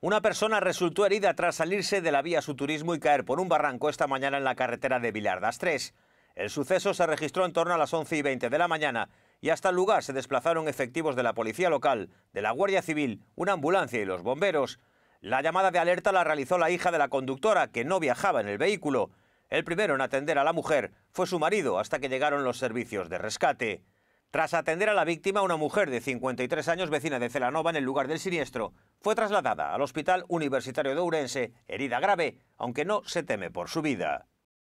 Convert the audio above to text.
Una persona resultó herida tras salirse de la vía su turismo y caer por un barranco esta mañana en la carretera de Vilardas 3. El suceso se registró en torno a las 11 y 20 de la mañana y hasta el lugar se desplazaron efectivos de la policía local, de la Guardia Civil, una ambulancia y los bomberos. La llamada de alerta la realizó la hija de la conductora, que no viajaba en el vehículo. El primero en atender a la mujer fue su marido hasta que llegaron los servicios de rescate. Tras atender a la víctima, una mujer de 53 años, vecina de Celanova, en el lugar del siniestro, fue trasladada al Hospital Universitario de Ourense, herida grave, aunque no se teme por su vida.